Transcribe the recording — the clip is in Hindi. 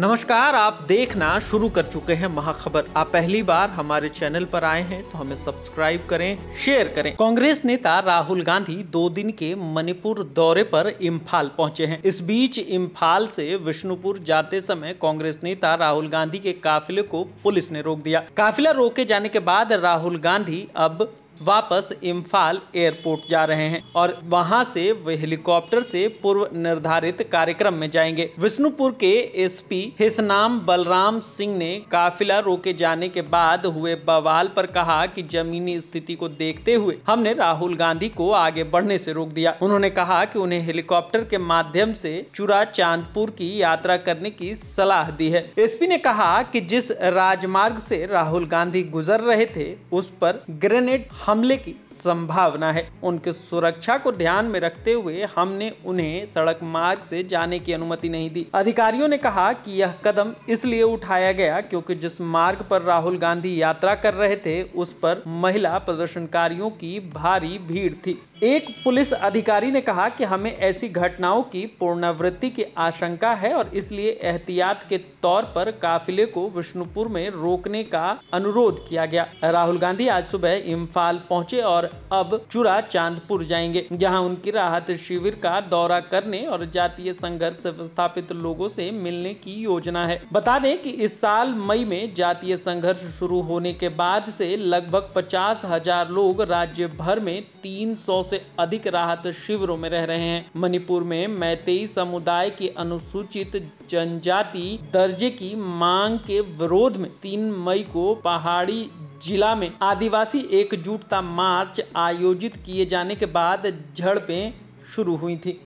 नमस्कार आप देखना शुरू कर चुके हैं महाखबर आप पहली बार हमारे चैनल पर आए हैं तो हमें सब्सक्राइब करें शेयर करें कांग्रेस नेता राहुल गांधी दो दिन के मणिपुर दौरे पर इम्फाल पहुंचे हैं इस बीच इम्फाल से विष्णुपुर जाते समय कांग्रेस नेता राहुल गांधी के काफिले को पुलिस ने रोक दिया काफिला रोके जाने के बाद राहुल गांधी अब वापस इम्फाल एयरपोर्ट जा रहे हैं और वहां से वे हेलीकॉप्टर से पूर्व निर्धारित कार्यक्रम में जाएंगे विष्णुपुर के एसपी हिसनाम बलराम सिंह ने काफिला रोके जाने के बाद हुए बवाल पर कहा कि जमीनी स्थिति को देखते हुए हमने राहुल गांधी को आगे बढ़ने से रोक दिया उन्होंने कहा कि उन्हें हेलीकॉप्टर के माध्यम से चुरा चांदपुर की यात्रा करने की सलाह दी है एसपी ने कहा कि जिस राजमार्ग से राहुल गांधी गुजर रहे थे उस पर ग्रेनेड हमले की संभावना है उनकी सुरक्षा को ध्यान में रखते हुए हमने उन्हें सड़क मार्ग से जाने की अनुमति नहीं दी अधिकारियों ने कहा कि यह कदम इसलिए उठाया गया क्योंकि जिस मार्ग पर राहुल गांधी यात्रा कर रहे थे उस पर महिला प्रदर्शनकारियों की भारी भीड़ थी एक पुलिस अधिकारी ने कहा कि हमें ऐसी घटनाओं की पुनरावृत्ति की आशंका है और इसलिए एहतियात के तौर पर काफिले को विष्णुपुर में रोकने का अनुरोध किया गया राहुल गांधी आज सुबह इम्फाल अस्पताल पहुंचे और अब चुरा चांदपुर जाएंगे जहां उनकी राहत शिविर का दौरा करने और जातीय संघर्ष विस्थापित लोगों से मिलने की योजना है बता दें कि इस साल मई में जातीय संघर्ष शुरू होने के बाद से लगभग पचास हजार लोग राज्य भर में तीन से अधिक राहत शिविरों में रह रहे हैं मणिपुर में मैतेई समुदाय की अनुसूचित जनजाति दर्जे की मांग के विरोध में 3 मई को पहाड़ी जिला में आदिवासी एकजुटता मार्च आयोजित किए जाने के बाद झड़पें शुरू हुई थी